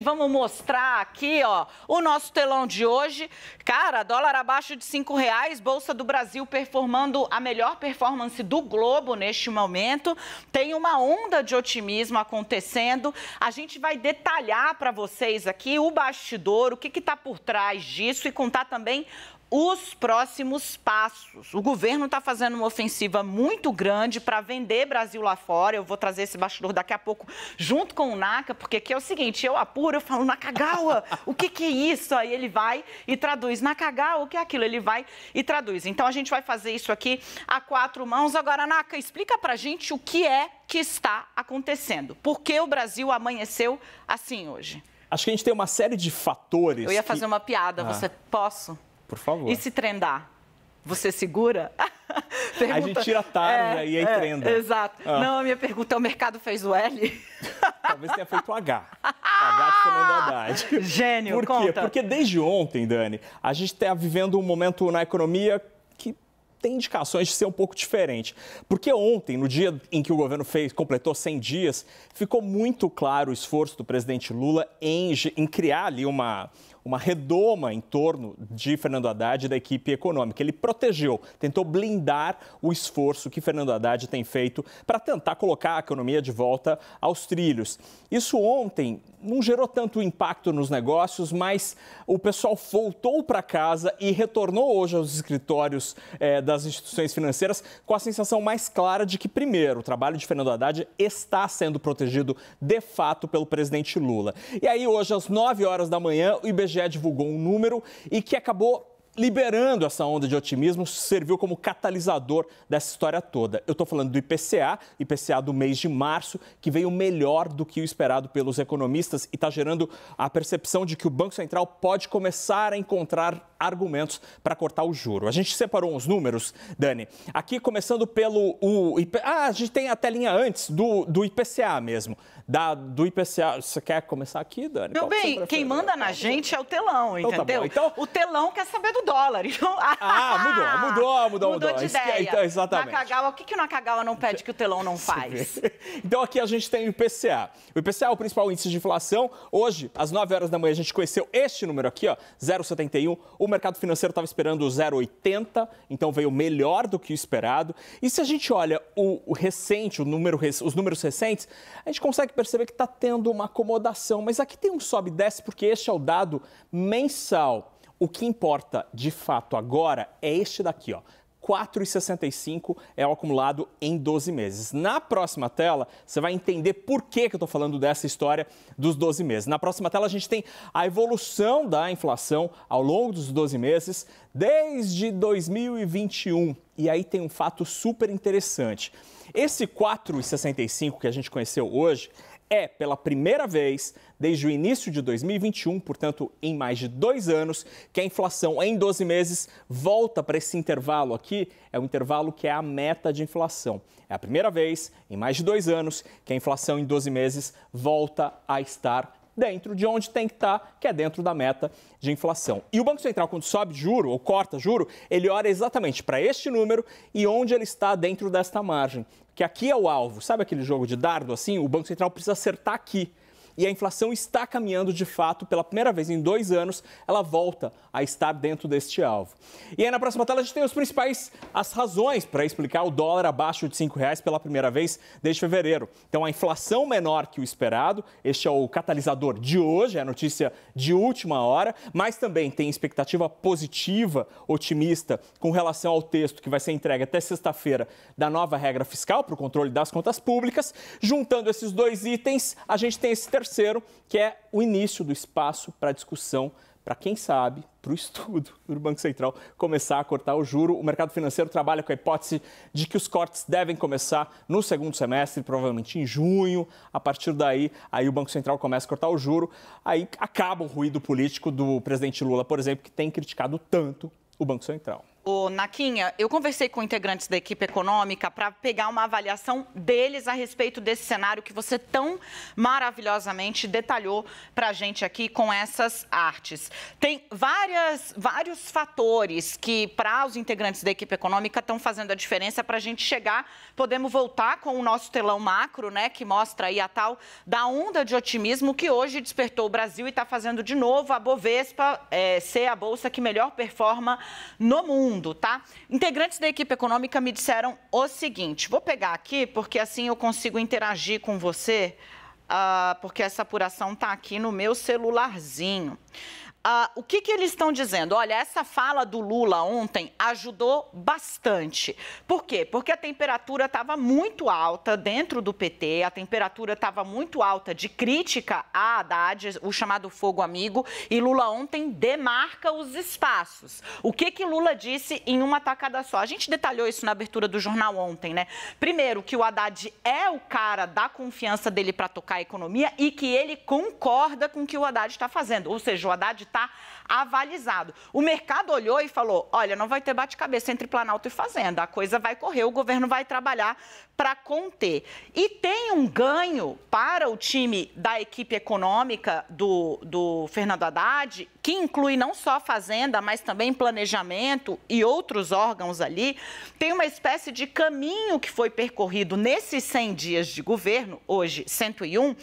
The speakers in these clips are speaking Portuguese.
Vamos mostrar aqui, ó, o nosso telão de hoje. Cara, dólar abaixo de cinco reais, Bolsa do Brasil performando a melhor performance do globo neste momento. Tem uma onda de otimismo acontecendo. A gente vai detalhar para vocês aqui o bastidor, o que está por trás disso e contar também os próximos passos. O governo está fazendo uma ofensiva muito grande para vender Brasil lá fora. Eu vou trazer esse bastidor daqui a pouco junto com o NACA, porque aqui é o seguinte, eu apuro, eu falo, Nakagawa, o que, que é isso? Aí ele vai e traduz. Nakagawa, o que é aquilo? Ele vai e traduz. Então a gente vai fazer isso aqui a quatro mãos. Agora, Naca, explica para gente o que é que está acontecendo. Por que o Brasil amanheceu assim hoje? Acho que a gente tem uma série de fatores. Eu ia fazer que... uma piada, ah. você posso? Por favor. E se trendar? Você segura? pergunta, a gente tira a é, e aí é, trenda. Exato. Ah. Não, a minha pergunta é: o mercado fez o L? Talvez tenha feito o H. H de Fernando Haddad. Gênio, Por conta. quê? Porque desde ontem, Dani, a gente está vivendo um momento na economia que tem indicações de ser um pouco diferente. Porque ontem, no dia em que o governo fez, completou 100 dias, ficou muito claro o esforço do presidente Lula em, em criar ali uma, uma redoma em torno de Fernando Haddad e da equipe econômica. Ele protegeu, tentou blindar o esforço que Fernando Haddad tem feito para tentar colocar a economia de volta aos trilhos. Isso ontem não gerou tanto impacto nos negócios, mas o pessoal voltou para casa e retornou hoje aos escritórios eh, das instituições financeiras com a sensação mais clara de que, primeiro, o trabalho de Fernando Haddad está sendo protegido de fato pelo presidente Lula. E aí, hoje, às 9 horas da manhã, o IBGE IBGE divulgou um número e que acabou liberando essa onda de otimismo, serviu como catalisador dessa história toda. Eu estou falando do IPCA, IPCA do mês de março, que veio melhor do que o esperado pelos economistas e está gerando a percepção de que o Banco Central pode começar a encontrar argumentos para cortar o juro. A gente separou uns números, Dani. Aqui começando pelo o IP... Ah, a gente tem a telinha antes do, do IPCA mesmo. Da, do IPCA. Você quer começar aqui, Dani? Meu Qual bem, quem manda na então, gente é o telão, então, tá entendeu? Tá então... O telão quer saber do dólar. Então... Ah, mudou, mudou, mudou, mudou. Mudou de é, ideia. Então, exatamente. Nakagawa, o que, que o Nakagawa não pede que o telão não faz? então aqui a gente tem o IPCA. O IPCA é o principal índice de inflação. Hoje, às 9 horas da manhã, a gente conheceu este número aqui, ó, 0,71. O o mercado financeiro estava esperando 0,80, então veio melhor do que o esperado. E se a gente olha o, o recente, o número, os números recentes, a gente consegue perceber que está tendo uma acomodação. Mas aqui tem um sobe e desce, porque este é o dado mensal. O que importa de fato agora é este daqui, ó. 4,65 é o acumulado em 12 meses. Na próxima tela, você vai entender por que, que eu estou falando dessa história dos 12 meses. Na próxima tela, a gente tem a evolução da inflação ao longo dos 12 meses, desde 2021. E aí tem um fato super interessante. Esse 4,65 que a gente conheceu hoje é, pela primeira vez desde o início de 2021, portanto, em mais de dois anos, que a inflação em 12 meses volta para esse intervalo aqui. É o intervalo que é a meta de inflação. É a primeira vez em mais de dois anos que a inflação em 12 meses volta a estar dentro de onde tem que estar, tá, que é dentro da meta de inflação. E o Banco Central, quando sobe juro ou corta juro, ele olha exatamente para este número e onde ele está dentro desta margem. Que aqui é o alvo. Sabe aquele jogo de dardo assim? O Banco Central precisa acertar aqui e a inflação está caminhando de fato pela primeira vez em dois anos, ela volta a estar dentro deste alvo. E aí na próxima tela a gente tem os principais as razões para explicar o dólar abaixo de R$ reais pela primeira vez desde fevereiro. Então a inflação menor que o esperado, este é o catalisador de hoje, é a notícia de última hora, mas também tem expectativa positiva, otimista com relação ao texto que vai ser entregue até sexta-feira da nova regra fiscal para o controle das contas públicas. Juntando esses dois itens, a gente tem esse terceiro terceiro, que é o início do espaço para discussão para quem sabe, para o estudo do Banco Central começar a cortar o juro. O mercado financeiro trabalha com a hipótese de que os cortes devem começar no segundo semestre, provavelmente em junho. A partir daí, aí o Banco Central começa a cortar o juro. Aí acaba o ruído político do presidente Lula, por exemplo, que tem criticado tanto o Banco Central. Naquinha, eu conversei com integrantes da equipe econômica para pegar uma avaliação deles a respeito desse cenário que você tão maravilhosamente detalhou para a gente aqui com essas artes. Tem várias, vários fatores que, para os integrantes da equipe econômica, estão fazendo a diferença para a gente chegar. Podemos voltar com o nosso telão macro, né, que mostra aí a tal da onda de otimismo que hoje despertou o Brasil e está fazendo de novo a Bovespa é, ser a bolsa que melhor performa no mundo mundo, tá? Integrantes da equipe econômica me disseram o seguinte: vou pegar aqui porque assim eu consigo interagir com você, uh, porque essa apuração está aqui no meu celularzinho. Uh, o que, que, eles estão dizendo? Olha, essa fala do Lula ontem ajudou bastante. Por quê? Porque a temperatura estava muito alta dentro do PT, a temperatura estava muito alta de crítica a Haddad, o chamado fogo amigo, e Lula ontem demarca os espaços. O que, que Lula disse em uma tacada só? A gente detalhou isso na abertura do jornal ontem, né? Primeiro, que o Haddad é o cara da confiança dele para tocar a economia e que ele concorda com o que o Haddad está fazendo. Ou seja, o Haddad está avalizado. O mercado olhou e falou: olha, não vai ter bate-cabeça entre Planalto e Fazenda, a coisa vai correr, o governo vai trabalhar para conter. E tem um ganho para o time da equipe econômica do, do Fernando Haddad, que inclui não só a Fazenda, mas também planejamento e outros órgãos ali. Tem uma espécie de caminho que foi percorrido nesses 100 dias de governo, hoje 101,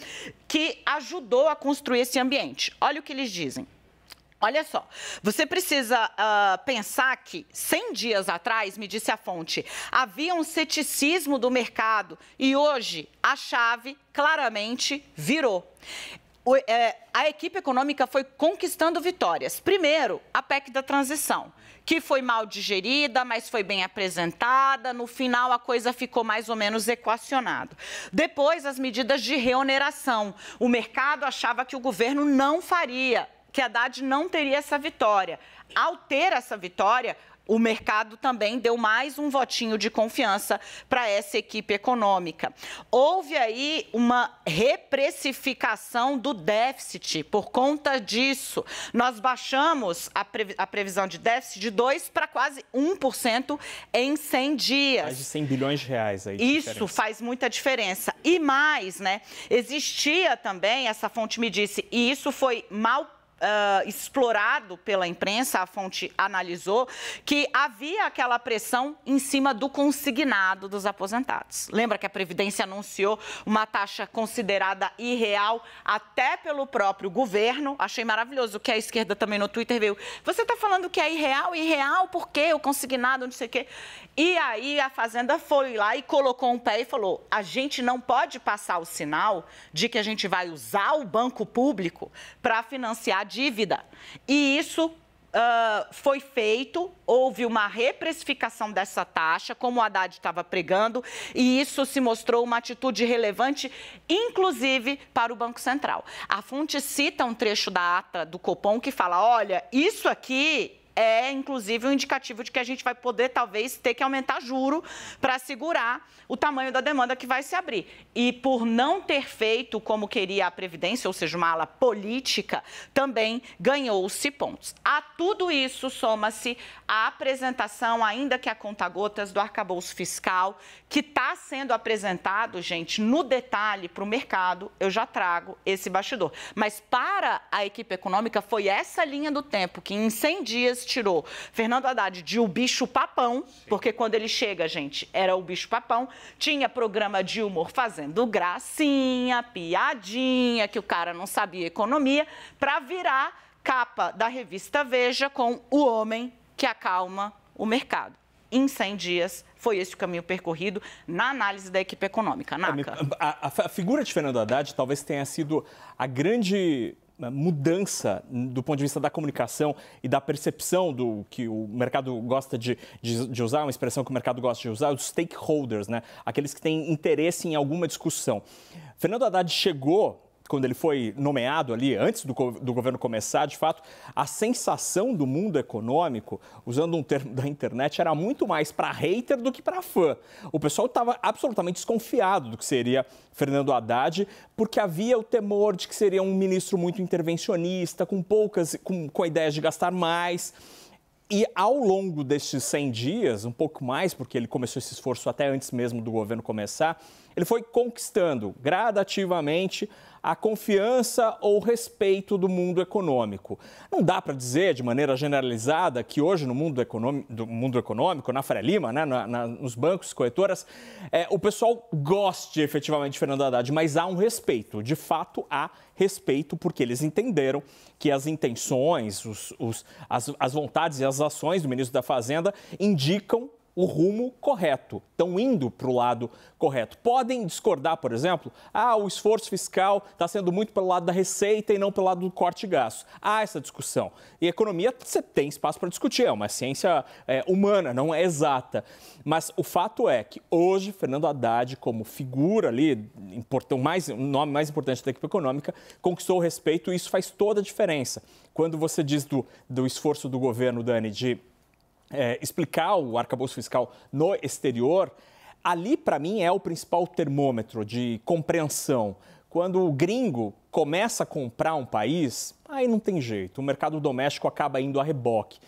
que ajudou a construir esse ambiente. Olha o que eles dizem. Olha só, você precisa uh, pensar que 100 dias atrás, me disse a fonte, havia um ceticismo do mercado e hoje a chave claramente virou. O, é, a equipe econômica foi conquistando vitórias. Primeiro, a PEC da transição, que foi mal digerida, mas foi bem apresentada. No final, a coisa ficou mais ou menos equacionada. Depois, as medidas de reoneração. O mercado achava que o governo não faria que Haddad não teria essa vitória. Ao ter essa vitória, o mercado também deu mais um votinho de confiança para essa equipe econômica. Houve aí uma reprecificação do déficit por conta disso. Nós baixamos a, pre a previsão de déficit de 2 para quase 1% em 100 dias. Mais de 100 bilhões de reais aí. De Isso diferença. faz muita diferença. E mais, né? Existia também, essa fonte me disse, e isso foi mal uh, explorado pela imprensa, a fonte analisou, que havia aquela pressão em cima do consignado dos aposentados. Lembra que a Previdência anunciou uma taxa considerada irreal até pelo próprio governo? Achei maravilhoso que a esquerda também no Twitter veio. Você está falando que é irreal? Irreal por quê? O consignado, não sei o quê. E aí a Fazenda foi lá e colocou um pé e falou: a gente não pode passar o sinal de que a gente vai usar o banco público para financiar dívida. E isso Uh, foi feito, houve uma reprecificação dessa taxa, como o Haddad estava pregando, e isso se mostrou uma atitude relevante, inclusive para o Banco Central. A fonte cita um trecho da ata do Copom que fala: olha, isso aqui é, inclusive, um indicativo de que a gente vai poder, talvez, ter que aumentar juro para segurar o tamanho da demanda que vai se abrir. E por não ter feito como queria a Previdência, ou seja, uma ala política, também ganhou-se pontos. A tudo isso soma-se a apresentação, ainda que a conta-gotas, do arcabouço fiscal, que está sendo apresentado, gente, no detalhe para o mercado. Eu já trago esse bastidor. Mas para a equipe econômica, foi essa linha do tempo que, em 100 dias, tirou Fernando Haddad de o bicho papão, porque quando ele chega, gente, era o bicho papão. Tinha programa de humor fazendo gracinha, piadinha, que o cara não sabia economia, para virar capa da revista Veja com o homem que acalma o mercado. Em 100 dias, foi esse o caminho percorrido na análise da equipe econômica. É, Naca. A, a, a figura de Fernando Haddad talvez tenha sido a grande né, mudança do ponto de vista da comunicação e da percepção do que o mercado gosta de, de, de, usar, uma expressão que o mercado gosta de usar, os stakeholders, né? aqueles que têm interesse em alguma discussão. Fernando Haddad chegou quando ele foi nomeado ali, antes do, do, governo começar, de fato, a sensação do mundo econômico, usando um termo da internet, era muito mais para hater do que para fã. O pessoal estava absolutamente desconfiado do que seria Fernando Haddad, porque havia o temor de que seria um ministro muito intervencionista, com poucas, com, com ideias de gastar mais. E ao longo destes 100 dias, um pouco mais, porque ele começou esse esforço até antes mesmo do governo começar, ele foi conquistando gradativamente a confiança ou respeito do mundo econômico. Não dá para dizer de maneira generalizada que hoje no mundo, econômico, do mundo econômico, na Faria Lima, né, na, na, nos bancos, corretoras, é, o pessoal goste efetivamente de Fernando Haddad, mas há um respeito. De fato, há respeito porque eles entenderam que as intenções, os, os, as, as vontades e as ações do ministro da Fazenda indicam o rumo correto, estão indo para o lado correto. Podem discordar, por exemplo, ah, o esforço fiscal está sendo muito pelo lado da receita e não pelo lado do corte de gastos. Há essa discussão. E economia, você tem espaço para discutir, é uma ciência é, humana, não é exata. Mas o fato é que hoje, Fernando Haddad, como figura ali, o mais, o nome mais importante da equipe econômica, conquistou o respeito e isso faz toda a diferença. Quando você diz do, do esforço do governo, Dani, de é, explicar o arcabouço fiscal no exterior, ali para mim é o principal termômetro de compreensão. Quando o gringo começa a comprar um país, aí não tem jeito, o mercado doméstico acaba indo a reboque.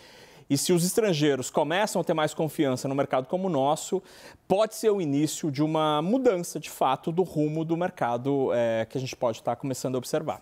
E se os estrangeiros começam a ter mais confiança no mercado como o nosso, pode ser o início de uma mudança de fato do rumo do mercado é, que a gente pode estar começando a observar.